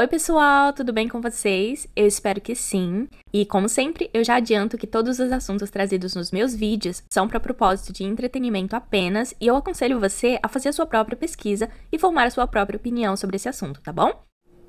Oi, pessoal, tudo bem com vocês? Eu espero que sim. E como sempre, eu já adianto que todos os assuntos trazidos nos meus vídeos são para propósito de entretenimento apenas, e eu aconselho você a fazer a sua própria pesquisa e formar a sua própria opinião sobre esse assunto, tá bom?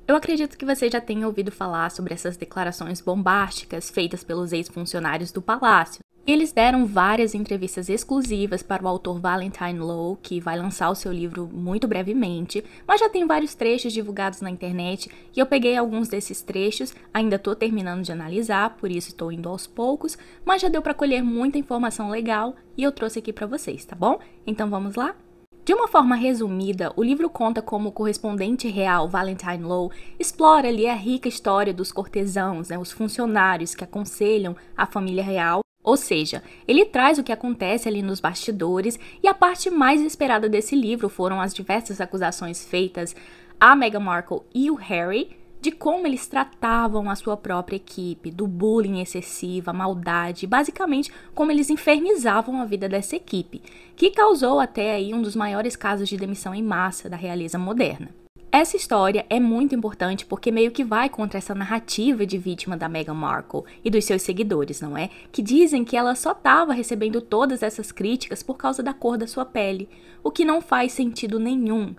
Eu acredito que você já tenha ouvido falar sobre essas declarações bombásticas feitas pelos ex-funcionários do palácio, eles deram várias entrevistas exclusivas para o autor Valentine Lowe, que vai lançar o seu livro muito brevemente, mas já tem vários trechos divulgados na internet e eu peguei alguns desses trechos, ainda estou terminando de analisar, por isso estou indo aos poucos, mas já deu para colher muita informação legal e eu trouxe aqui para vocês, tá bom? Então vamos lá? De uma forma resumida, o livro conta como o correspondente real Valentine Lowe explora ali a rica história dos cortesãos, né, os funcionários que aconselham a família real ou seja, ele traz o que acontece ali nos bastidores e a parte mais esperada desse livro foram as diversas acusações feitas a Meghan Markle e o Harry de como eles tratavam a sua própria equipe, do bullying excessivo, a maldade, basicamente como eles infernizavam a vida dessa equipe, que causou até aí um dos maiores casos de demissão em massa da realeza moderna. Essa história é muito importante porque meio que vai contra essa narrativa de vítima da Meghan Markle e dos seus seguidores, não é? Que dizem que ela só estava recebendo todas essas críticas por causa da cor da sua pele, o que não faz sentido nenhum.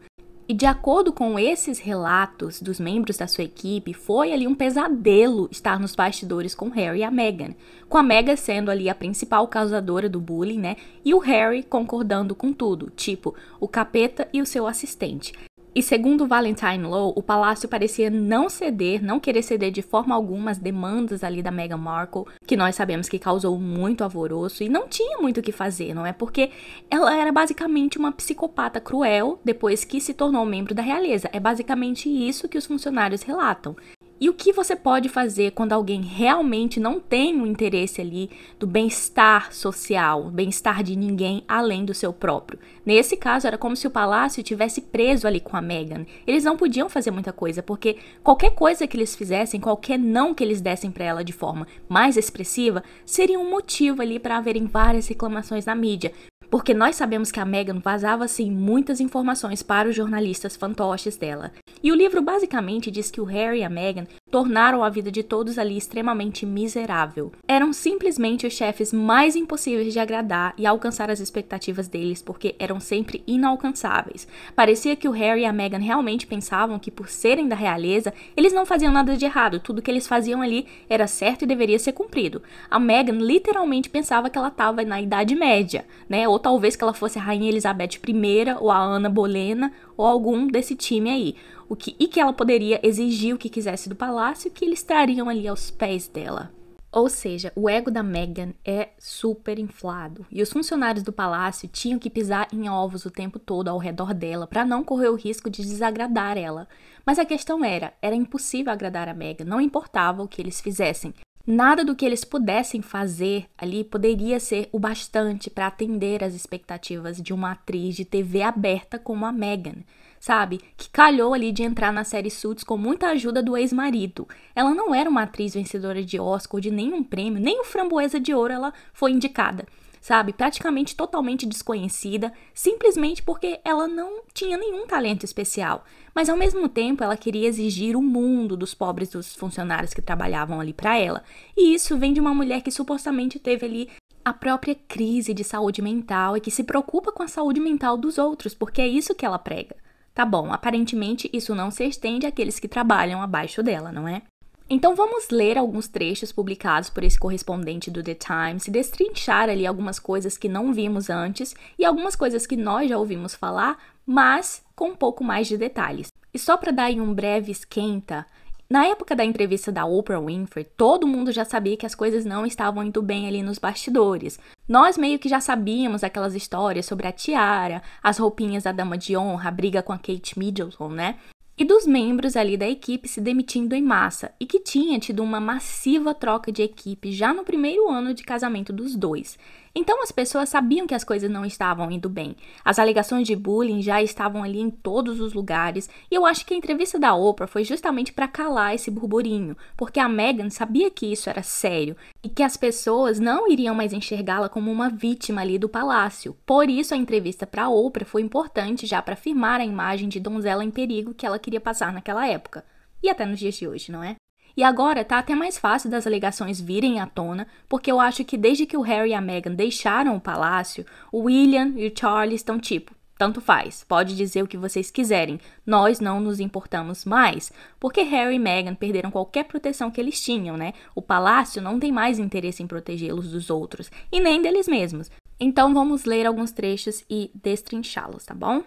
E de acordo com esses relatos dos membros da sua equipe, foi ali um pesadelo estar nos bastidores com o Harry e a Meghan, com a Meghan sendo ali a principal causadora do bullying, né? E o Harry concordando com tudo, tipo o capeta e o seu assistente. E segundo Valentine Lowe, o palácio parecia não ceder, não querer ceder de forma alguma as demandas ali da Meghan Markle, que nós sabemos que causou muito alvoroço e não tinha muito o que fazer, não é? Porque ela era basicamente uma psicopata cruel depois que se tornou membro da realeza. É basicamente isso que os funcionários relatam. E o que você pode fazer quando alguém realmente não tem um interesse ali do bem-estar social, bem-estar de ninguém além do seu próprio? Nesse caso, era como se o palácio tivesse preso ali com a Meghan. Eles não podiam fazer muita coisa, porque qualquer coisa que eles fizessem, qualquer não que eles dessem para ela de forma mais expressiva, seria um motivo ali para haverem várias reclamações na mídia, porque nós sabemos que a Meghan vazava sim muitas informações para os jornalistas fantoches dela. E o livro basicamente diz que o Harry e a Meghan tornaram a vida de todos ali extremamente miserável. Eram simplesmente os chefes mais impossíveis de agradar e alcançar as expectativas deles porque eram sempre inalcançáveis. Parecia que o Harry e a Meghan realmente pensavam que por serem da realeza, eles não faziam nada de errado, tudo que eles faziam ali era certo e deveria ser cumprido. A Meghan literalmente pensava que ela estava na Idade Média, né? Ou talvez que ela fosse a Rainha Elizabeth I ou a Ana Bolena ou algum desse time aí o que, e que ela poderia exigir o que quisesse do palácio, que eles estariam ali aos pés dela. Ou seja, o ego da Meghan é super inflado e os funcionários do palácio tinham que pisar em ovos o tempo todo ao redor dela para não correr o risco de desagradar ela. Mas a questão era, era impossível agradar a Meghan, não importava o que eles fizessem. Nada do que eles pudessem fazer ali poderia ser o bastante para atender às expectativas de uma atriz de TV aberta como a Meghan sabe? Que calhou ali de entrar na série Suits com muita ajuda do ex-marido. Ela não era uma atriz vencedora de Oscar, de nenhum prêmio, nem o Framboesa de Ouro ela foi indicada sabe? Praticamente totalmente desconhecida, simplesmente porque ela não tinha nenhum talento especial. Mas ao mesmo tempo, ela queria exigir o mundo dos pobres dos funcionários que trabalhavam ali para ela. E isso vem de uma mulher que supostamente teve ali a própria crise de saúde mental e que se preocupa com a saúde mental dos outros, porque é isso que ela prega. Tá bom, aparentemente isso não se estende àqueles que trabalham abaixo dela, não é? Então vamos ler alguns trechos publicados por esse correspondente do The Times e destrinchar ali algumas coisas que não vimos antes e algumas coisas que nós já ouvimos falar, mas com um pouco mais de detalhes. E só para dar um breve esquenta, na época da entrevista da Oprah Winfrey, todo mundo já sabia que as coisas não estavam indo bem ali nos bastidores. Nós meio que já sabíamos aquelas histórias sobre a tiara, as roupinhas da dama de honra, a briga com a Kate Middleton, né? E dos membros ali da equipe se demitindo em massa, e que tinha tido uma massiva troca de equipe já no primeiro ano de casamento dos dois. Então as pessoas sabiam que as coisas não estavam indo bem. As alegações de bullying já estavam ali em todos os lugares, e eu acho que a entrevista da Oprah foi justamente para calar esse burburinho, porque a Meghan sabia que isso era sério e que as pessoas não iriam mais enxergá-la como uma vítima ali do palácio. Por isso a entrevista para Oprah foi importante já para firmar a imagem de donzela em perigo que ela queria passar naquela época. E até nos dias de hoje, não é? E agora tá até mais fácil das alegações virem à tona, porque eu acho que desde que o Harry e a Meghan deixaram o palácio, o William e o Charles estão tipo, tanto faz, pode dizer o que vocês quiserem, nós não nos importamos mais, porque Harry e Meghan perderam qualquer proteção que eles tinham, né? O palácio não tem mais interesse em protegê-los dos outros e nem deles mesmos. Então vamos ler alguns trechos e destrinchá-los, tá bom?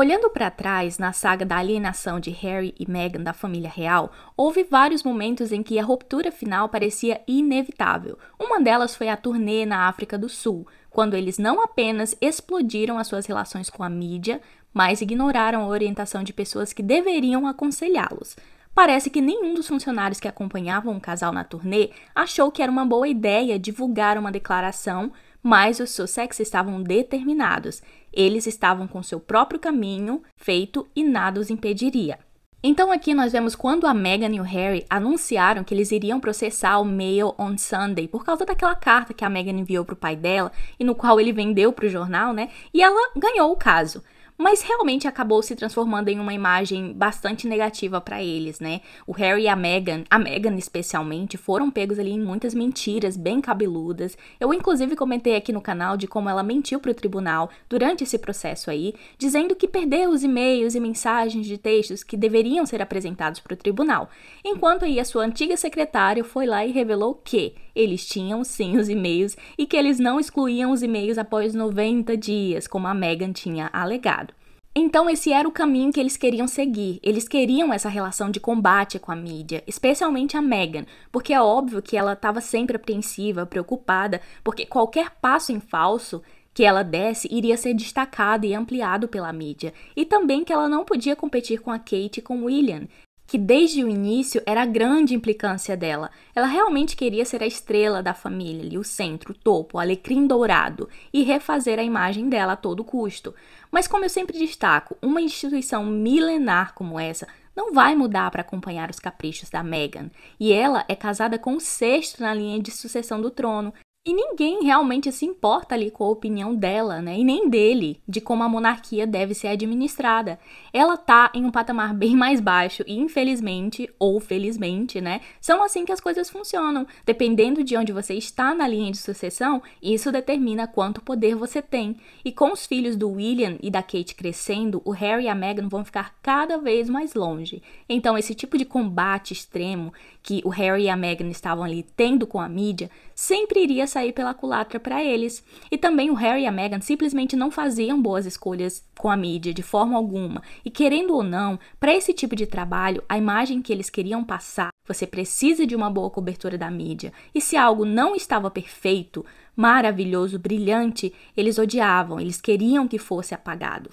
Olhando para trás na saga da alienação de Harry e Meghan da família real, houve vários momentos em que a ruptura final parecia inevitável. Uma delas foi a turnê na África do Sul, quando eles não apenas explodiram as suas relações com a mídia, mas ignoraram a orientação de pessoas que deveriam aconselhá-los. Parece que nenhum dos funcionários que acompanhavam o casal na turnê achou que era uma boa ideia divulgar uma declaração, mas os Sussex estavam determinados eles estavam com seu próprio caminho feito e nada os impediria. Então aqui nós vemos quando a Meghan e o Harry anunciaram que eles iriam processar o Mail on Sunday por causa daquela carta que a Meghan enviou para o pai dela e no qual ele vendeu para o jornal, né? E ela ganhou o caso mas realmente acabou se transformando em uma imagem bastante negativa para eles, né? O Harry e a Meghan, a Meghan especialmente, foram pegos ali em muitas mentiras bem cabeludas. Eu inclusive comentei aqui no canal de como ela mentiu para o tribunal durante esse processo aí, dizendo que perdeu os e-mails e mensagens de textos que deveriam ser apresentados para o tribunal. Enquanto aí a sua antiga secretária foi lá e revelou que eles tinham sim os e-mails e que eles não excluíam os e-mails após 90 dias, como a Meghan tinha alegado. Então, esse era o caminho que eles queriam seguir. Eles queriam essa relação de combate com a mídia, especialmente a Meghan, porque é óbvio que ela estava sempre apreensiva, preocupada, porque qualquer passo em falso que ela desse iria ser destacado e ampliado pela mídia, e também que ela não podia competir com a Kate e com William, que desde o início era a grande implicância dela. Ela realmente queria ser a estrela da família, ali, o centro, o topo, o alecrim dourado, e refazer a imagem dela a todo custo. Mas, como eu sempre destaco, uma instituição milenar como essa não vai mudar para acompanhar os caprichos da Meghan, e ela é casada com o sexto na linha de sucessão do trono, e ninguém realmente se importa ali com a opinião dela, né? E nem dele, de como a monarquia deve ser administrada. Ela tá em um patamar bem mais baixo e, infelizmente, ou felizmente, né? São assim que as coisas funcionam. Dependendo de onde você está na linha de sucessão, isso determina quanto poder você tem. E com os filhos do William e da Kate crescendo, o Harry e a Meghan vão ficar cada vez mais longe. Então, esse tipo de combate extremo que o Harry e a Meghan estavam ali tendo com a mídia sempre iria sair pela culatra para eles. E também o Harry e a Meghan simplesmente não faziam boas escolhas com a mídia de forma alguma. E querendo ou não, para esse tipo de trabalho, a imagem que eles queriam passar, você precisa de uma boa cobertura da mídia. E se algo não estava perfeito, maravilhoso, brilhante, eles odiavam, eles queriam que fosse apagado.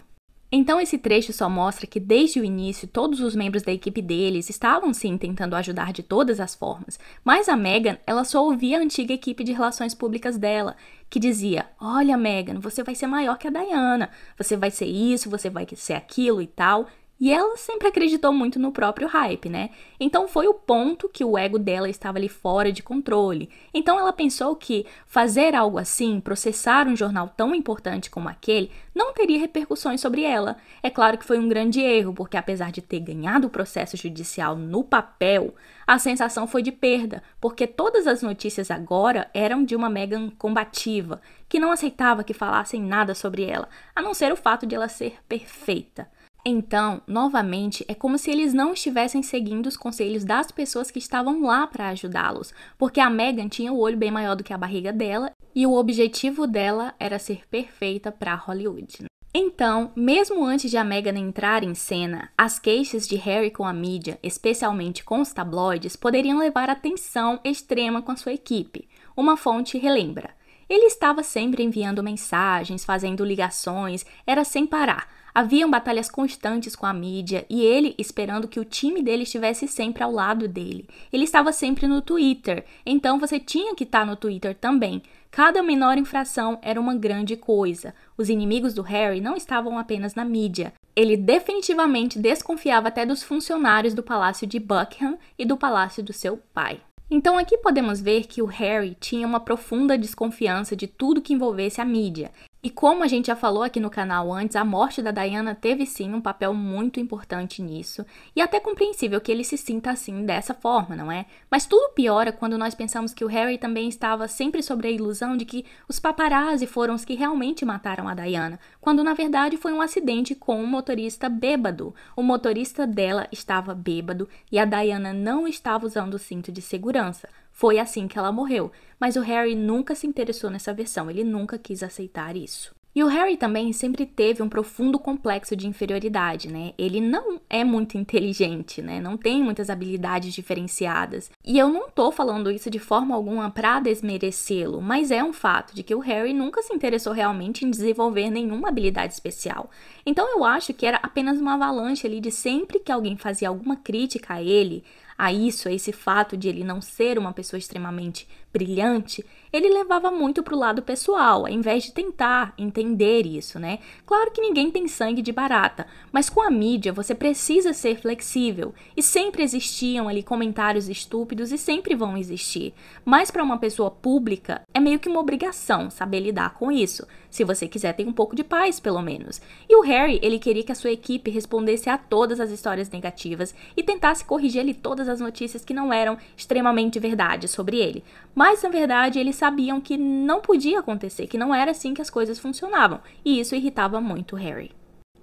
Então, esse trecho só mostra que desde o início todos os membros da equipe deles estavam sim tentando ajudar de todas as formas, mas a Megan, ela só ouvia a antiga equipe de relações públicas dela, que dizia: Olha, Megan, você vai ser maior que a Diana, você vai ser isso, você vai ser aquilo e tal. E ela sempre acreditou muito no próprio hype, né? Então foi o ponto que o ego dela estava ali fora de controle. Então ela pensou que fazer algo assim, processar um jornal tão importante como aquele, não teria repercussões sobre ela. É claro que foi um grande erro, porque apesar de ter ganhado o processo judicial no papel, a sensação foi de perda, porque todas as notícias agora eram de uma Megan combativa, que não aceitava que falassem nada sobre ela, a não ser o fato de ela ser perfeita. Então, novamente, é como se eles não estivessem seguindo os conselhos das pessoas que estavam lá para ajudá-los, porque a Megan tinha o olho bem maior do que a barriga dela e o objetivo dela era ser perfeita para Hollywood. Então, mesmo antes de a Meghan entrar em cena, as queixas de Harry com a mídia, especialmente com os tabloides, poderiam levar a tensão extrema com a sua equipe. Uma fonte relembra: ele estava sempre enviando mensagens, fazendo ligações, era sem parar. Haviam batalhas constantes com a mídia e ele esperando que o time dele estivesse sempre ao lado dele. Ele estava sempre no Twitter, então você tinha que estar no Twitter também. Cada menor infração era uma grande coisa. Os inimigos do Harry não estavam apenas na mídia. Ele definitivamente desconfiava até dos funcionários do palácio de Buckingham e do palácio do seu pai. Então aqui podemos ver que o Harry tinha uma profunda desconfiança de tudo que envolvesse a mídia. E como a gente já falou aqui no canal antes, a morte da Diana teve sim um papel muito importante nisso, e até compreensível que ele se sinta assim dessa forma, não é? Mas tudo piora quando nós pensamos que o Harry também estava sempre sobre a ilusão de que os paparazzi foram os que realmente mataram a Diana, quando na verdade foi um acidente com um motorista bêbado. O motorista dela estava bêbado e a Diana não estava usando o cinto de segurança. Foi assim que ela morreu, mas o Harry nunca se interessou nessa versão, ele nunca quis aceitar isso. E o Harry também sempre teve um profundo complexo de inferioridade, né? Ele não é muito inteligente, né? Não tem muitas habilidades diferenciadas. E eu não tô falando isso de forma alguma para desmerecê-lo, mas é um fato de que o Harry nunca se interessou realmente em desenvolver nenhuma habilidade especial. Então eu acho que era apenas uma avalanche ali de sempre que alguém fazia alguma crítica a ele, a isso, a esse fato de ele não ser uma pessoa extremamente brilhante, ele levava muito para o lado pessoal, ao invés de tentar entender isso, né? Claro que ninguém tem sangue de barata, mas com a mídia você precisa ser flexível. E sempre existiam ali comentários estúpidos e sempre vão existir. Mas para uma pessoa pública, é meio que uma obrigação saber lidar com isso. Se você quiser tem um pouco de paz, pelo menos. E o Harry, ele queria que a sua equipe respondesse a todas as histórias negativas e tentasse corrigir ali todas as notícias que não eram extremamente verdade sobre ele. Mas mas, na verdade, eles sabiam que não podia acontecer, que não era assim que as coisas funcionavam, e isso irritava muito Harry.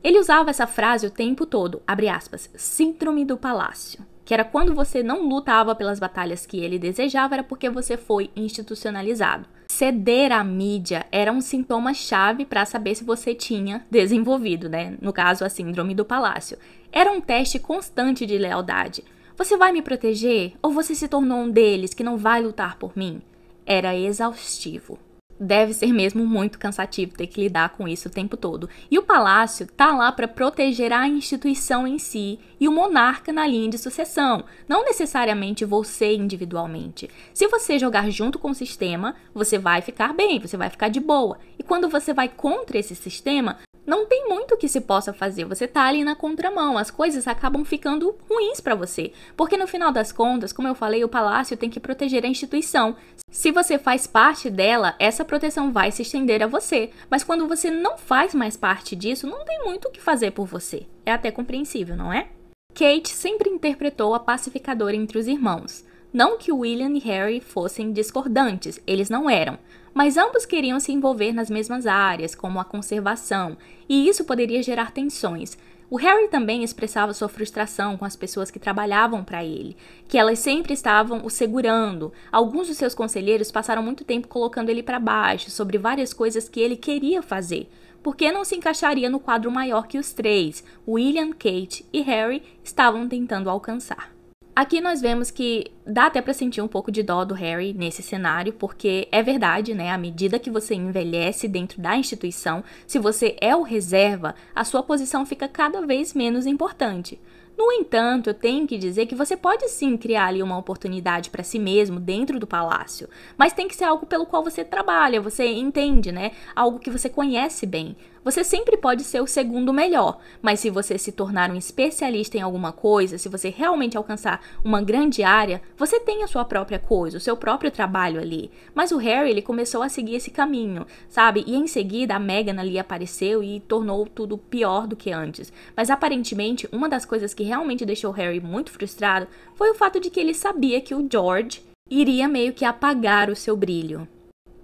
Ele usava essa frase o tempo todo, abre aspas, síndrome do palácio, que era quando você não lutava pelas batalhas que ele desejava, era porque você foi institucionalizado. Ceder à mídia era um sintoma chave para saber se você tinha desenvolvido, né? No caso, a síndrome do palácio. Era um teste constante de lealdade. Você vai me proteger ou você se tornou um deles que não vai lutar por mim? Era exaustivo. Deve ser mesmo muito cansativo ter que lidar com isso o tempo todo. E o palácio tá lá para proteger a instituição em si e o monarca na linha de sucessão, não necessariamente você individualmente. Se você jogar junto com o sistema, você vai ficar bem, você vai ficar de boa. E quando você vai contra esse sistema, não tem muito que se possa fazer. Você tá ali na contramão, as coisas acabam ficando ruins para você. Porque no final das contas, como eu falei, o palácio tem que proteger a instituição. Se você faz parte dela, essa proteção vai se estender a você. Mas quando você não faz mais parte disso, não tem muito o que fazer por você. É até compreensível, não é? Kate sempre interpretou a pacificadora entre os irmãos. Não que William e Harry fossem discordantes, eles não eram, mas ambos queriam se envolver nas mesmas áreas, como a conservação, e isso poderia gerar tensões. O Harry também expressava sua frustração com as pessoas que trabalhavam para ele, que elas sempre estavam o segurando. Alguns dos seus conselheiros passaram muito tempo colocando ele para baixo sobre várias coisas que ele queria fazer, porque não se encaixaria no quadro maior que os três, William, Kate e Harry, estavam tentando alcançar. Aqui nós vemos que dá até para sentir um pouco de dó do Harry nesse cenário, porque é verdade, né? À medida que você envelhece dentro da instituição, se você é o reserva, a sua posição fica cada vez menos importante. No entanto, eu tenho que dizer que você pode sim criar ali uma oportunidade para si mesmo dentro do palácio, mas tem que ser algo pelo qual você trabalha, você entende, né? Algo que você conhece bem. Você sempre pode ser o segundo melhor, mas se você se tornar um especialista em alguma coisa, se você realmente alcançar uma grande área, você tem a sua própria coisa, o seu próprio trabalho ali. Mas o Harry, ele começou a seguir esse caminho, sabe? E em seguida a Meghan ali apareceu e tornou tudo pior do que antes. Mas aparentemente, uma das coisas que realmente deixou Harry muito frustrado foi o fato de que ele sabia que o George iria meio que apagar o seu brilho.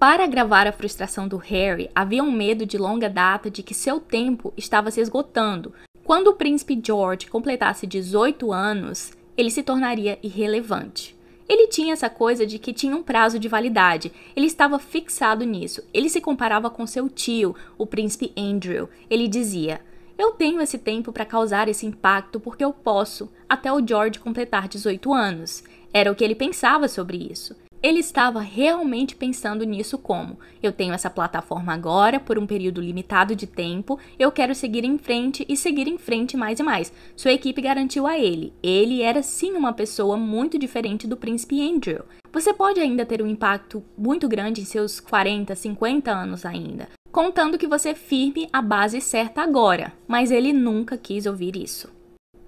Para agravar a frustração do Harry, havia um medo de longa data de que seu tempo estava se esgotando. Quando o príncipe George completasse 18 anos, ele se tornaria irrelevante. Ele tinha essa coisa de que tinha um prazo de validade. Ele estava fixado nisso. Ele se comparava com seu tio, o príncipe Andrew. Ele dizia: Eu tenho esse tempo para causar esse impacto porque eu posso, até o George completar 18 anos. Era o que ele pensava sobre isso. Ele estava realmente pensando nisso como: eu tenho essa plataforma agora por um período limitado de tempo, eu quero seguir em frente e seguir em frente mais e mais. Sua equipe garantiu a ele. Ele era sim uma pessoa muito diferente do príncipe Andrew. Você pode ainda ter um impacto muito grande em seus 40, 50 anos ainda, contando que você é firme a base certa agora, mas ele nunca quis ouvir isso.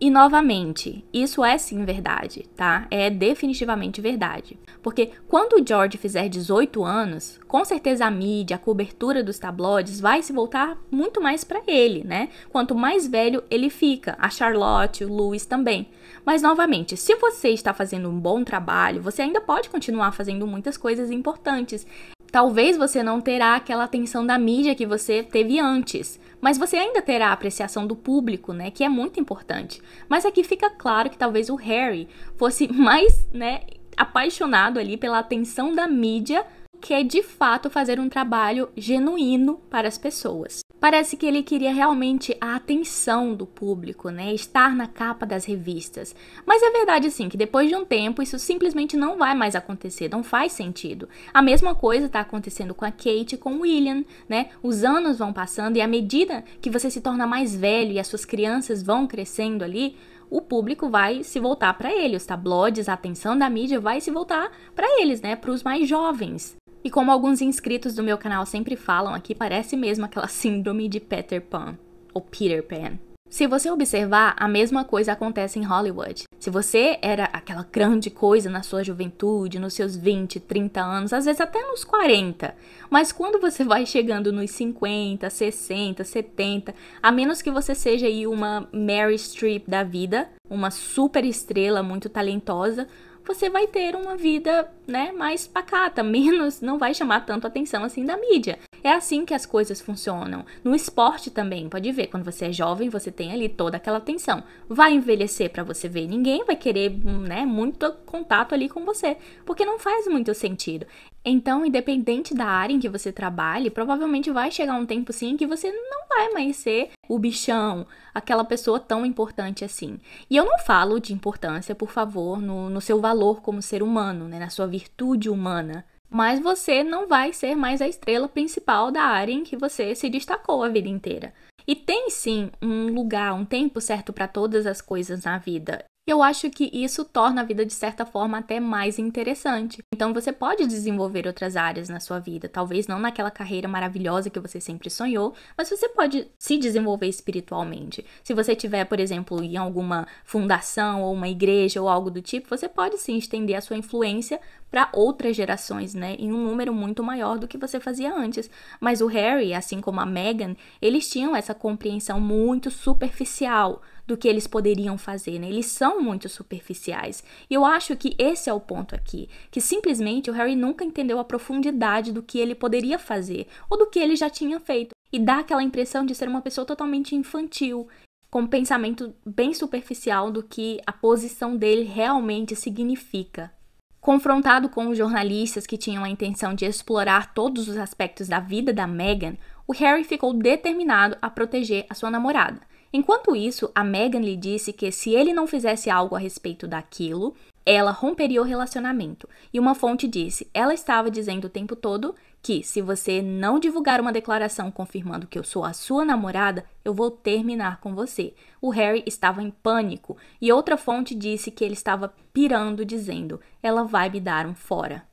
E novamente, isso é sim verdade, tá? É definitivamente verdade. Porque quando o George fizer 18 anos, com certeza a mídia, a cobertura dos tabloides vai se voltar muito mais para ele, né? Quanto mais velho ele fica, a Charlotte, o Louis também. Mas novamente, se você está fazendo um bom trabalho, você ainda pode continuar fazendo muitas coisas importantes talvez você não terá aquela atenção da mídia que você teve antes, mas você ainda terá a apreciação do público, né, que é muito importante. Mas aqui fica claro que talvez o Harry fosse mais, né, apaixonado ali pela atenção da mídia que é de fato fazer um trabalho genuíno para as pessoas. Parece que ele queria realmente a atenção do público, né? Estar na capa das revistas. Mas é verdade sim que depois de um tempo isso simplesmente não vai mais acontecer, não faz sentido. A mesma coisa está acontecendo com a Kate e com o William, né? Os anos vão passando e à medida que você se torna mais velho e as suas crianças vão crescendo ali, o público vai se voltar para ele, os tabloides, tá? a atenção da mídia vai se voltar para eles, né, para os mais jovens. E como alguns inscritos do meu canal sempre falam aqui, parece mesmo aquela síndrome de Peter Pan, ou Peter Pan. Se você observar, a mesma coisa acontece em Hollywood. Se você era aquela grande coisa na sua juventude, nos seus 20, 30 anos, às vezes até nos 40, mas quando você vai chegando nos 50, 60, 70, a menos que você seja aí uma Mary Streep da vida, uma super estrela muito talentosa, você vai ter uma vida, né, mais pacata, menos, não vai chamar tanto atenção assim da mídia. É assim que as coisas funcionam. No esporte também, pode ver, quando você é jovem, você tem ali toda aquela atenção. Vai envelhecer para você ver, ninguém vai querer, hum, né, muito contato ali com você, porque não faz muito sentido. Então, independente da área em que você trabalhe, provavelmente vai chegar um tempo sim que você não vai mais ser o bichão, aquela pessoa tão importante assim. E eu não falo de importância, por favor, no, no seu valor como ser humano, né, na sua virtude humana. Mas você não vai ser mais a estrela principal da área em que você se destacou a vida inteira. E tem sim um lugar, um tempo certo para todas as coisas na vida. E eu acho que isso torna a vida de certa forma até mais interessante. Então você pode desenvolver outras áreas na sua vida, talvez não naquela carreira maravilhosa que você sempre sonhou, mas você pode se desenvolver espiritualmente. Se você tiver, por exemplo, em alguma fundação ou uma igreja ou algo do tipo, você pode sim estender a sua influência para outras gerações, né, em um número muito maior do que você fazia antes. Mas o Harry, assim como a Meghan, eles tinham essa compreensão muito superficial do que eles poderiam fazer, né? Eles são muito superficiais. E eu acho que esse é o ponto aqui, que simplesmente o Harry nunca entendeu a profundidade do que ele poderia fazer ou do que ele já tinha feito. E dá aquela impressão de ser uma pessoa totalmente infantil, com um pensamento bem superficial do que a posição dele realmente significa. Confrontado com os jornalistas que tinham a intenção de explorar todos os aspectos da vida da Meghan, o Harry ficou determinado a proteger a sua namorada. Enquanto isso, a Megan lhe disse que se ele não fizesse algo a respeito daquilo, ela romperia o relacionamento. E uma fonte disse: ela estava dizendo o tempo todo que se você não divulgar uma declaração confirmando que eu sou a sua namorada, eu vou terminar com você. O Harry estava em pânico e outra fonte disse que ele estava pirando, dizendo: ela vai me dar um fora.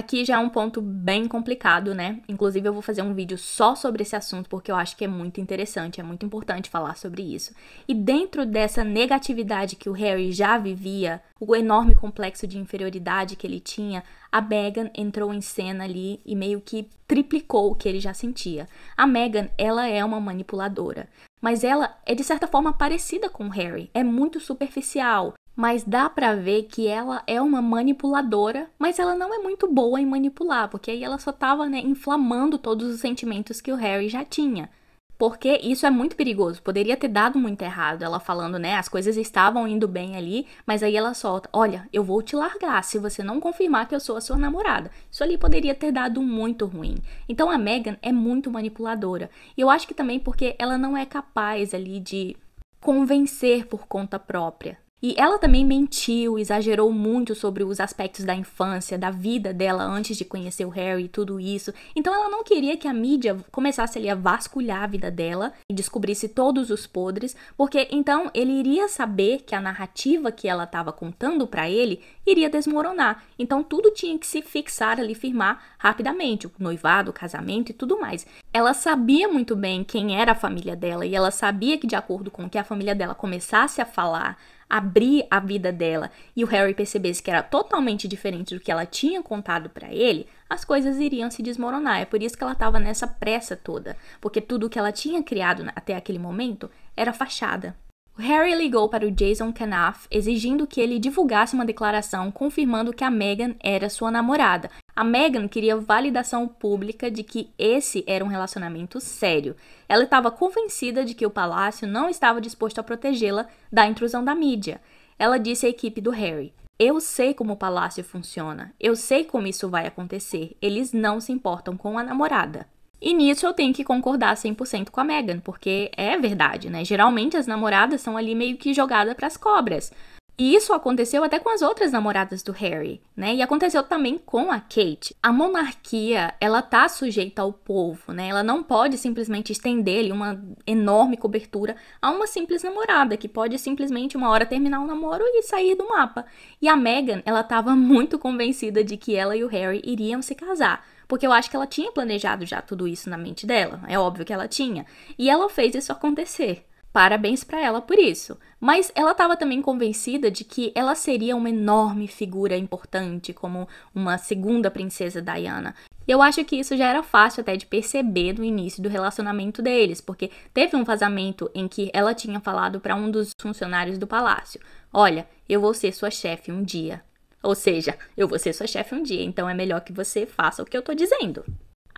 Aqui já é um ponto bem complicado, né? Inclusive, eu vou fazer um vídeo só sobre esse assunto porque eu acho que é muito interessante, é muito importante falar sobre isso. E dentro dessa negatividade que o Harry já vivia, o enorme complexo de inferioridade que ele tinha, a Meghan entrou em cena ali e meio que triplicou o que ele já sentia. A Meghan, ela é uma manipuladora, mas ela é de certa forma parecida com o Harry, é muito superficial, mas dá para ver que ela é uma manipuladora, mas ela não é muito boa em manipular, porque aí ela só tava né, inflamando todos os sentimentos que o Harry já tinha. Porque isso é muito perigoso, poderia ter dado muito errado ela falando, né? As coisas estavam indo bem ali, mas aí ela solta: Olha, eu vou te largar se você não confirmar que eu sou a sua namorada. Isso ali poderia ter dado muito ruim. Então a Megan é muito manipuladora. E eu acho que também porque ela não é capaz ali de convencer por conta própria. E ela também mentiu, exagerou muito sobre os aspectos da infância, da vida dela antes de conhecer o Harry e tudo isso. Então ela não queria que a mídia começasse ali a vasculhar a vida dela e descobrisse todos os podres, porque então ele iria saber que a narrativa que ela estava contando para ele iria desmoronar. Então tudo tinha que se fixar ali, firmar rapidamente, o noivado, o casamento e tudo mais. Ela sabia muito bem quem era a família dela e ela sabia que de acordo com o que a família dela começasse a falar, abrir a vida dela e o Harry percebesse que era totalmente diferente do que ela tinha contado para ele, as coisas iriam se desmoronar. É por isso que ela estava nessa pressa toda, porque tudo que ela tinha criado até aquele momento era fachada. Harry ligou para o Jason Knaff exigindo que ele divulgasse uma declaração confirmando que a Meghan era sua namorada. A Meghan queria validação pública de que esse era um relacionamento sério. Ela estava convencida de que o palácio não estava disposto a protegê-la da intrusão da mídia. Ela disse à equipe do Harry: eu sei como o palácio funciona. Eu sei como isso vai acontecer. Eles não se importam com a namorada. E nisso eu tenho que concordar 100% com a Megan, porque é verdade, né? Geralmente as namoradas são ali meio que jogadas para as cobras. E isso aconteceu até com as outras namoradas do Harry, né? E aconteceu também com a Kate. A monarquia, ela tá sujeita ao povo, né? Ela não pode simplesmente estender uma enorme cobertura a uma simples namorada, que pode simplesmente uma hora terminar o namoro e sair do mapa. E a Meghan, ela estava muito convencida de que ela e o Harry iriam se casar. Porque eu acho que ela tinha planejado já tudo isso na mente dela, é óbvio que ela tinha. E ela fez isso acontecer. Parabéns para ela por isso. Mas ela estava também convencida de que ela seria uma enorme figura importante como uma segunda princesa Diana. E eu acho que isso já era fácil até de perceber no início do relacionamento deles, porque teve um vazamento em que ela tinha falado para um dos funcionários do palácio: "Olha, eu vou ser sua chefe um dia". Ou seja, eu vou ser sua chefe um dia, então é melhor que você faça o que eu tô dizendo.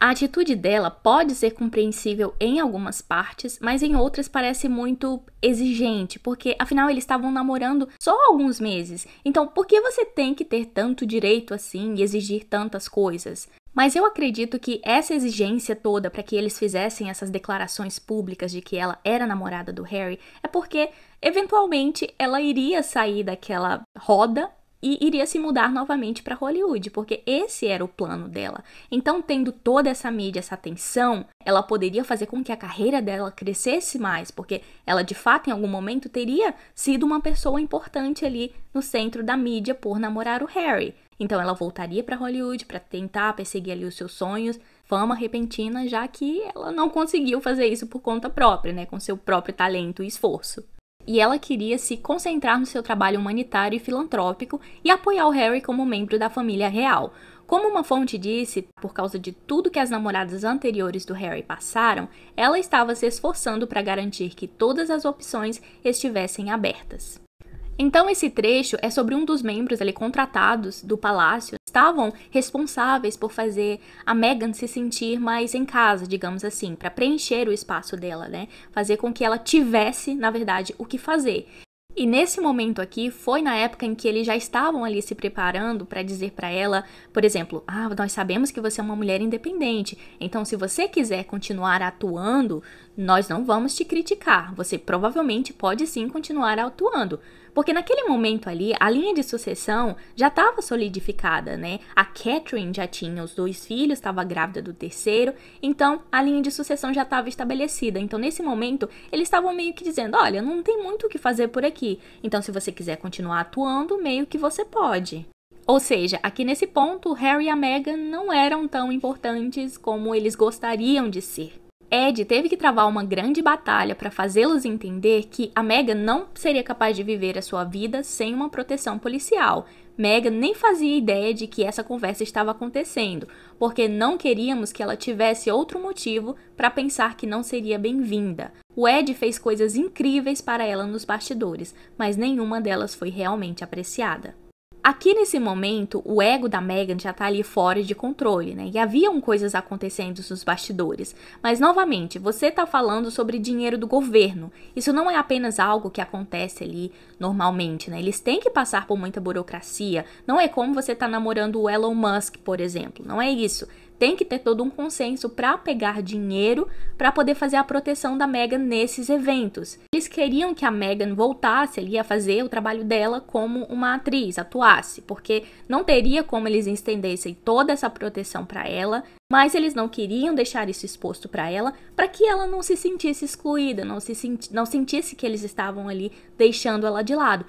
A atitude dela pode ser compreensível em algumas partes, mas em outras parece muito exigente, porque afinal eles estavam namorando só alguns meses. Então, por que você tem que ter tanto direito assim e exigir tantas coisas? Mas eu acredito que essa exigência toda para que eles fizessem essas declarações públicas de que ela era namorada do Harry é porque eventualmente ela iria sair daquela roda e iria se mudar novamente para Hollywood, porque esse era o plano dela. Então, tendo toda essa mídia, essa atenção, ela poderia fazer com que a carreira dela crescesse mais, porque ela de fato em algum momento teria sido uma pessoa importante ali no centro da mídia por namorar o Harry. Então, ela voltaria para Hollywood para tentar perseguir ali os seus sonhos, fama repentina, já que ela não conseguiu fazer isso por conta própria, né, com seu próprio talento e esforço e ela queria se concentrar no seu trabalho humanitário e filantrópico e apoiar o Harry como membro da família real. Como uma fonte disse, por causa de tudo que as namoradas anteriores do Harry passaram, ela estava se esforçando para garantir que todas as opções estivessem abertas. Então, esse trecho é sobre um dos membros ali, contratados do palácio estavam responsáveis por fazer a Megan se sentir mais em casa, digamos assim, para preencher o espaço dela, né? Fazer com que ela tivesse, na verdade, o que fazer. E nesse momento aqui foi na época em que eles já estavam ali se preparando para dizer para ela, por exemplo, ah, nós sabemos que você é uma mulher independente, então se você quiser continuar atuando nós não vamos te criticar. Você provavelmente pode sim continuar atuando, porque naquele momento ali a linha de sucessão já estava solidificada, né? A Catherine já tinha os dois filhos, estava grávida do terceiro, então a linha de sucessão já estava estabelecida. Então nesse momento eles estavam meio que dizendo: olha, não tem muito o que fazer por aqui. Então se você quiser continuar atuando, meio que você pode. Ou seja, aqui nesse ponto, Harry e a Meghan não eram tão importantes como eles gostariam de ser. Ed teve que travar uma grande batalha para fazê-los entender que a Megan não seria capaz de viver a sua vida sem uma proteção policial. Megan nem fazia ideia de que essa conversa estava acontecendo, porque não queríamos que ela tivesse outro motivo para pensar que não seria bem-vinda. O Ed fez coisas incríveis para ela nos bastidores, mas nenhuma delas foi realmente apreciada. Aqui nesse momento, o ego da Megan já tá ali fora de controle, né? E haviam coisas acontecendo nos bastidores. Mas novamente, você tá falando sobre dinheiro do governo. Isso não é apenas algo que acontece ali normalmente, né? Eles têm que passar por muita burocracia. Não é como você tá namorando o Elon Musk, por exemplo. Não é isso tem que ter todo um consenso para pegar dinheiro para poder fazer a proteção da Megan nesses eventos. Eles queriam que a Megan voltasse ali a fazer o trabalho dela como uma atriz, atuasse, porque não teria como eles estendessem toda essa proteção para ela, mas eles não queriam deixar isso exposto para ela, para que ela não se sentisse excluída, não se senti não sentisse que eles estavam ali deixando ela de lado.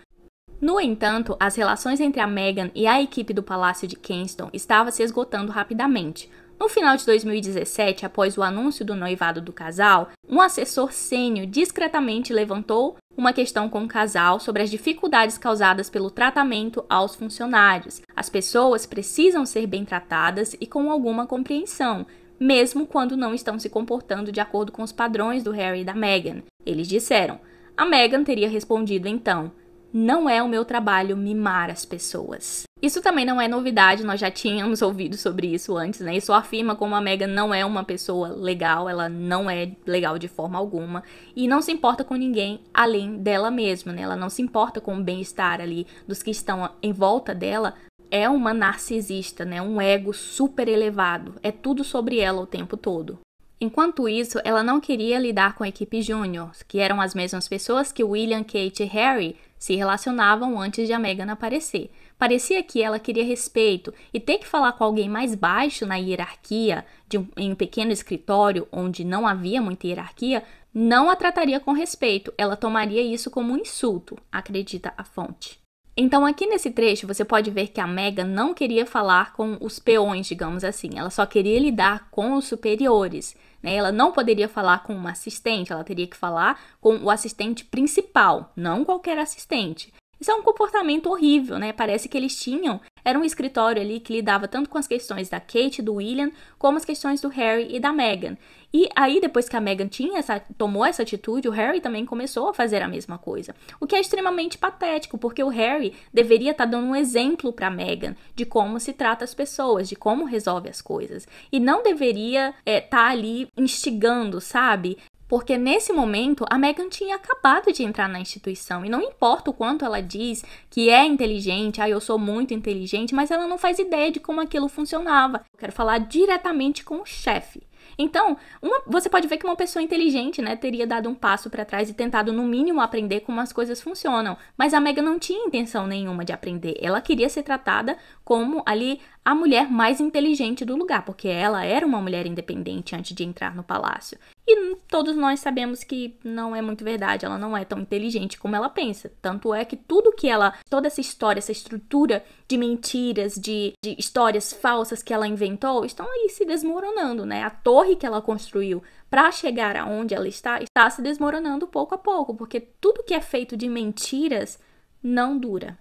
No entanto, as relações entre a Meghan e a equipe do Palácio de Kensington estavam se esgotando rapidamente. No final de 2017, após o anúncio do noivado do casal, um assessor sênior discretamente levantou uma questão com o casal sobre as dificuldades causadas pelo tratamento aos funcionários. As pessoas precisam ser bem tratadas e com alguma compreensão, mesmo quando não estão se comportando de acordo com os padrões do Harry e da Meghan. Eles disseram. A Meghan teria respondido então: não é o meu trabalho mimar as pessoas. Isso também não é novidade, nós já tínhamos ouvido sobre isso antes, né? Isso afirma como a mega não é uma pessoa legal, ela não é legal de forma alguma e não se importa com ninguém além dela mesma, né? Ela não se importa com o bem-estar ali dos que estão em volta dela. É uma narcisista, né? Um ego super elevado. É tudo sobre ela o tempo todo. Enquanto isso, ela não queria lidar com a equipe júnior, que eram as mesmas pessoas que William, Kate e Harry se relacionavam antes de a Megan aparecer. Parecia que ela queria respeito e ter que falar com alguém mais baixo na hierarquia, um, em um pequeno escritório onde não havia muita hierarquia, não a trataria com respeito, ela tomaria isso como um insulto, acredita a fonte. Então, aqui nesse trecho, você pode ver que a Megan não queria falar com os peões, digamos assim. Ela só queria lidar com os superiores. Né? Ela não poderia falar com uma assistente, ela teria que falar com o assistente principal, não qualquer assistente. Isso é um comportamento horrível, né? Parece que eles tinham. Era um escritório ali que lidava tanto com as questões da Kate e do William, como as questões do Harry e da Meghan. E aí, depois que a Meghan tinha essa, tomou essa atitude, o Harry também começou a fazer a mesma coisa. O que é extremamente patético, porque o Harry deveria estar tá dando um exemplo para Meghan de como se trata as pessoas, de como resolve as coisas. E não deveria estar é, tá ali instigando, sabe? Porque nesse momento a Megan tinha acabado de entrar na instituição e não importa o quanto ela diz que é inteligente, ah, eu sou muito inteligente, mas ela não faz ideia de como aquilo funcionava. Eu quero falar diretamente com o chefe. Então, uma, você pode ver que uma pessoa inteligente, né, teria dado um passo para trás e tentado no mínimo aprender como as coisas funcionam, mas a Mega não tinha intenção nenhuma de aprender. Ela queria ser tratada como ali a mulher mais inteligente do lugar, porque ela era uma mulher independente antes de entrar no palácio. E todos nós sabemos que não é muito verdade, ela não é tão inteligente como ela pensa. Tanto é que tudo que ela, toda essa história, essa estrutura de mentiras, de, de histórias falsas que ela inventou, estão aí se desmoronando, né? A torre que ela construiu para chegar aonde ela está, está se desmoronando pouco a pouco, porque tudo que é feito de mentiras não dura.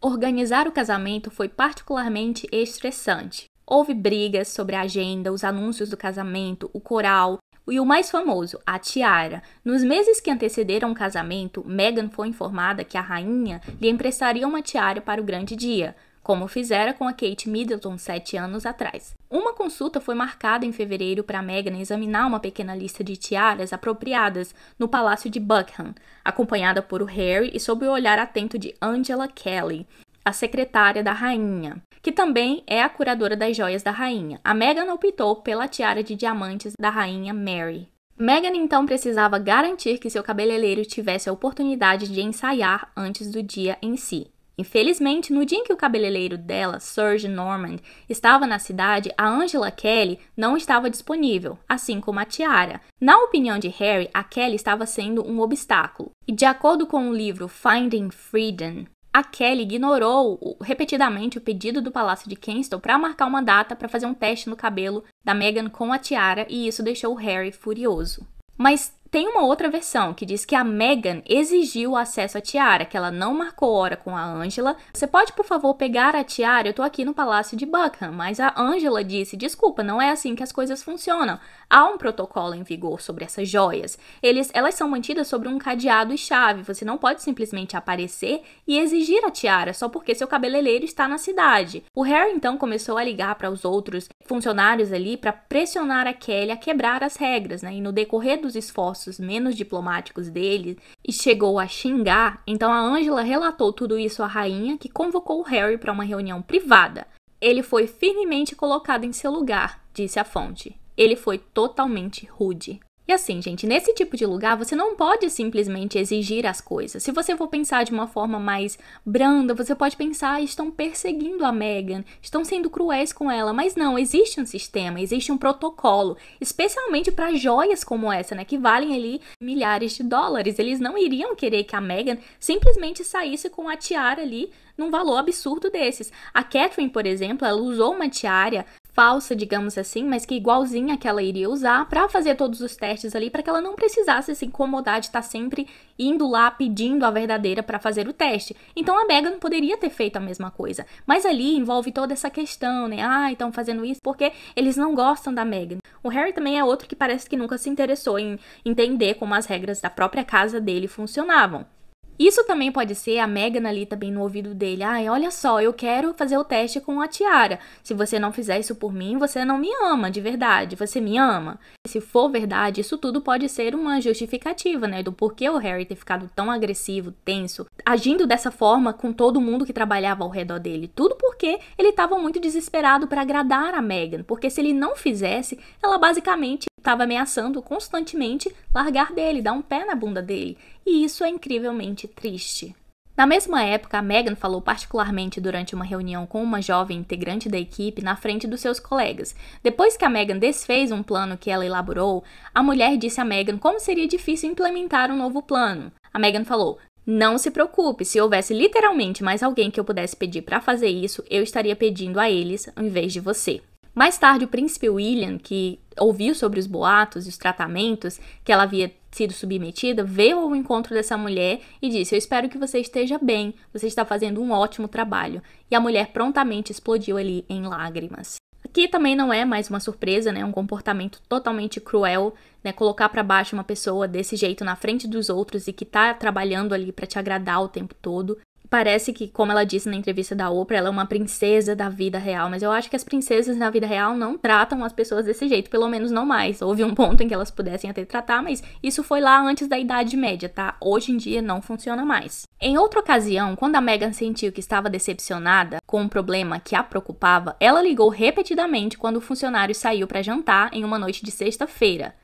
Organizar o casamento foi particularmente estressante. Houve brigas sobre a agenda, os anúncios do casamento, o coral, e o mais famoso, a tiara. Nos meses que antecederam o casamento, Meghan foi informada que a rainha lhe emprestaria uma tiara para o grande dia, como fizera com a Kate Middleton sete anos atrás. Uma consulta foi marcada em fevereiro para Meghan examinar uma pequena lista de tiaras apropriadas no Palácio de Buckingham, acompanhada por Harry e sob o olhar atento de Angela Kelly, a secretária da rainha, que também é a curadora das joias da rainha. A Meghan optou pela tiara de diamantes da rainha Mary. Meghan então precisava garantir que seu cabeleireiro tivesse a oportunidade de ensaiar antes do dia em si. Infelizmente, no dia em que o cabeleireiro dela, Serge Norman, estava na cidade, a Angela Kelly não estava disponível, assim como a tiara. Na opinião de Harry, a Kelly estava sendo um obstáculo. E de acordo com o livro Finding Freedom, a Kelly ignorou repetidamente o pedido do Palácio de Kensington para marcar uma data para fazer um teste no cabelo da Meghan com a tiara e isso deixou o Harry furioso. Mas tem uma outra versão que diz que a Meghan exigiu o acesso à tiara, que ela não marcou hora com a Angela. Você pode, por favor, pegar a tiara? Eu tô aqui no Palácio de Buckham. mas a Angela disse: "Desculpa, não é assim que as coisas funcionam. Há um protocolo em vigor sobre essas joias. Eles, elas são mantidas sobre um cadeado e chave. Você não pode simplesmente aparecer e exigir a tiara só porque seu cabeleireiro está na cidade. O Harry então começou a ligar para os outros funcionários ali para pressionar a Kelly a quebrar as regras, né? E no decorrer dos esforços menos diplomáticos dele, e chegou a xingar. Então a Angela relatou tudo isso à rainha, que convocou o Harry para uma reunião privada. Ele foi firmemente colocado em seu lugar, disse a fonte. Ele foi totalmente rude. E assim, gente, nesse tipo de lugar você não pode simplesmente exigir as coisas. Se você for pensar de uma forma mais branda, você pode pensar, estão perseguindo a Megan, estão sendo cruéis com ela, mas não, existe um sistema, existe um protocolo, especialmente para joias como essa, né, que valem ali milhares de dólares. Eles não iriam querer que a Megan simplesmente saísse com a tiara ali num valor absurdo desses. A Catherine, por exemplo, ela usou uma tiara falsa, digamos assim, mas que igualzinha que ela iria usar para fazer todos os testes ali, para que ela não precisasse se incomodar de estar tá sempre indo lá pedindo a verdadeira para fazer o teste. Então a Megan poderia ter feito a mesma coisa, mas ali envolve toda essa questão, né? Ah, estão fazendo isso porque eles não gostam da Megan. O Harry também é outro que parece que nunca se interessou em entender como as regras da própria casa dele funcionavam. Isso também pode ser a Megan ali também no ouvido dele. Ai, olha só, eu quero fazer o teste com a tiara. Se você não fizer isso por mim, você não me ama de verdade. Você me ama. Se for verdade, isso tudo pode ser uma justificativa, né? Do porquê o Harry ter ficado tão agressivo, tenso, agindo dessa forma com todo mundo que trabalhava ao redor dele. Tudo porque ele estava muito desesperado para agradar a Megan. Porque se ele não fizesse, ela basicamente estava ameaçando constantemente largar dele, dar um pé na bunda dele, e isso é incrivelmente triste. Na mesma época, a Megan falou particularmente durante uma reunião com uma jovem integrante da equipe na frente dos seus colegas. Depois que a Megan desfez um plano que ela elaborou, a mulher disse a Megan como seria difícil implementar um novo plano. A Megan falou: não se preocupe, se houvesse literalmente mais alguém que eu pudesse pedir para fazer isso, eu estaria pedindo a eles em vez de você. Mais tarde, o príncipe William, que ouviu sobre os boatos e os tratamentos que ela havia sido submetida, veio ao encontro dessa mulher e disse: Eu espero que você esteja bem, você está fazendo um ótimo trabalho. E a mulher prontamente explodiu ali em lágrimas. Aqui também não é mais uma surpresa, né? Um comportamento totalmente cruel, né? Colocar para baixo uma pessoa desse jeito na frente dos outros e que tá trabalhando ali para te agradar o tempo todo parece que, como ela disse na entrevista da Oprah, ela é uma princesa da vida real, mas eu acho que as princesas na vida real não tratam as pessoas desse jeito, pelo menos não mais. Houve um ponto em que elas pudessem até tratar, mas isso foi lá antes da Idade Média, tá? Hoje em dia não funciona mais. Em outra ocasião, quando a Meghan sentiu que estava decepcionada com um problema que a preocupava, ela ligou repetidamente quando o funcionário saiu para jantar em uma noite de sexta-feira.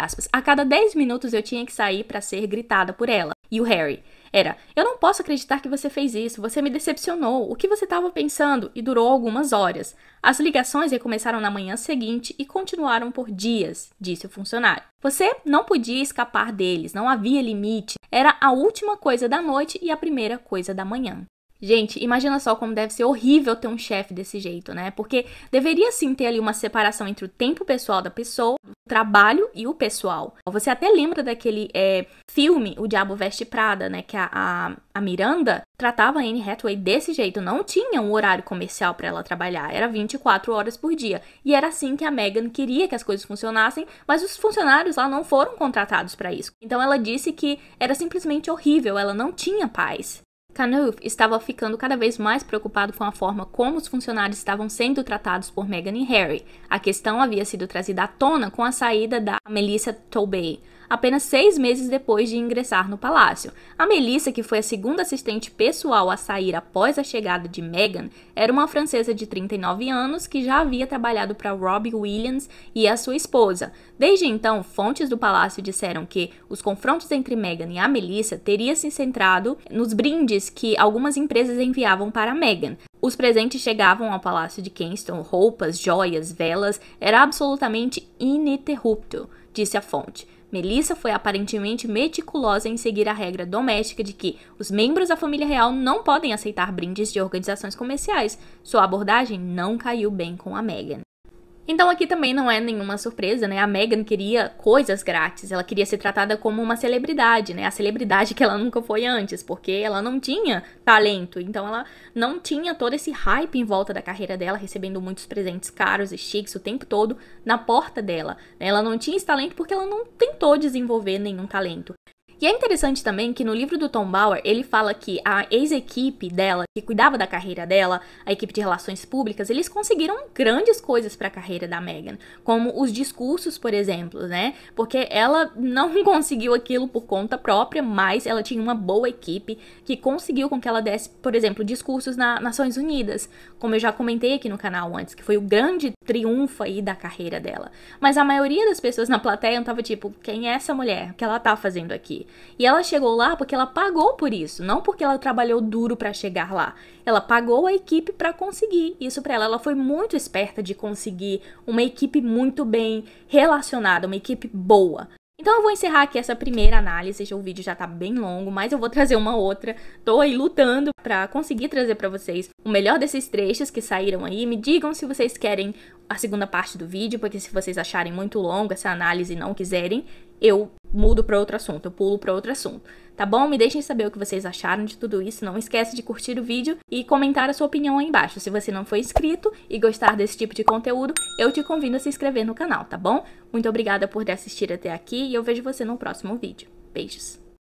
Aspas, a cada 10 minutos eu tinha que sair para ser gritada por ela. E o Harry era: Eu não posso acreditar que você fez isso, você me decepcionou, o que você estava pensando? E durou algumas horas. As ligações recomeçaram na manhã seguinte e continuaram por dias, disse o funcionário. Você não podia escapar deles, não havia limite. Era a última coisa da noite e a primeira coisa da manhã. Gente, imagina só como deve ser horrível ter um chefe desse jeito, né? Porque deveria sim ter ali uma separação entre o tempo pessoal da pessoa, o trabalho e o pessoal. Você até lembra daquele é, filme O Diabo Veste Prada, né? Que a, a, a Miranda tratava a Anne Hathaway desse jeito. Não tinha um horário comercial para ela trabalhar, era 24 horas por dia. E era assim que a Megan queria que as coisas funcionassem, mas os funcionários lá não foram contratados para isso. Então ela disse que era simplesmente horrível, ela não tinha paz. Canuff estava ficando cada vez mais preocupado com a forma como os funcionários estavam sendo tratados por Meghan e Harry. A questão havia sido trazida à tona com a saída da Melissa Tobey, apenas seis meses depois de ingressar no palácio. A Melissa, que foi a segunda assistente pessoal a sair após a chegada de Meghan, era uma francesa de 39 anos que já havia trabalhado para Robbie Williams e a sua esposa. Desde então, fontes do palácio disseram que os confrontos entre Meghan e a Melissa teriam se centrado nos brindes que algumas empresas enviavam para Meghan. Os presentes chegavam ao palácio de Kensington, roupas, joias, velas, era absolutamente ininterrupto, disse a fonte. Melissa foi aparentemente meticulosa em seguir a regra doméstica de que os membros da família real não podem aceitar brindes de organizações comerciais. Sua abordagem não caiu bem com a Meghan. Então aqui também não é nenhuma surpresa, né? A Megan queria coisas grátis, ela queria ser tratada como uma celebridade, né? A celebridade que ela nunca foi antes, porque ela não tinha talento, então ela não tinha todo esse hype em volta da carreira dela, recebendo muitos presentes caros e chiques o tempo todo na porta dela. Né? Ela não tinha esse talento porque ela não tentou desenvolver nenhum talento. E é interessante também que no livro do Tom Bauer ele fala que a ex-equipe dela, que cuidava da carreira dela, a equipe de relações públicas, eles conseguiram grandes coisas para a carreira da Meghan, como os discursos, por exemplo, né? Porque ela não conseguiu aquilo por conta própria, mas ela tinha uma boa equipe que conseguiu com que ela desse, por exemplo, discursos na Nações Unidas, como eu já comentei aqui no canal antes, que foi o grande triunfo aí da carreira dela. Mas a maioria das pessoas na plateia tava tipo, quem é essa mulher? O que ela tá fazendo aqui? E ela chegou lá porque ela pagou por isso, não porque ela trabalhou duro para chegar lá. Ela pagou a equipe para conseguir isso para ela. Ela foi muito esperta de conseguir uma equipe muito bem relacionada, uma equipe boa. Então eu vou encerrar aqui essa primeira análise, o vídeo já tá bem longo, mas eu vou trazer uma outra. Tô aí lutando para conseguir trazer para vocês o melhor desses trechos que saíram aí. Me digam se vocês querem a segunda parte do vídeo, porque se vocês acharem muito longa essa análise e não quiserem, eu mudo para outro assunto, eu pulo para outro assunto. Tá bom? Me deixem saber o que vocês acharam de tudo isso. Não esquece de curtir o vídeo e comentar a sua opinião aí embaixo. Se você não foi inscrito e gostar desse tipo de conteúdo, eu te convido a se inscrever no canal, tá bom? Muito obrigada por assistir até aqui e eu vejo você no próximo vídeo. Beijos!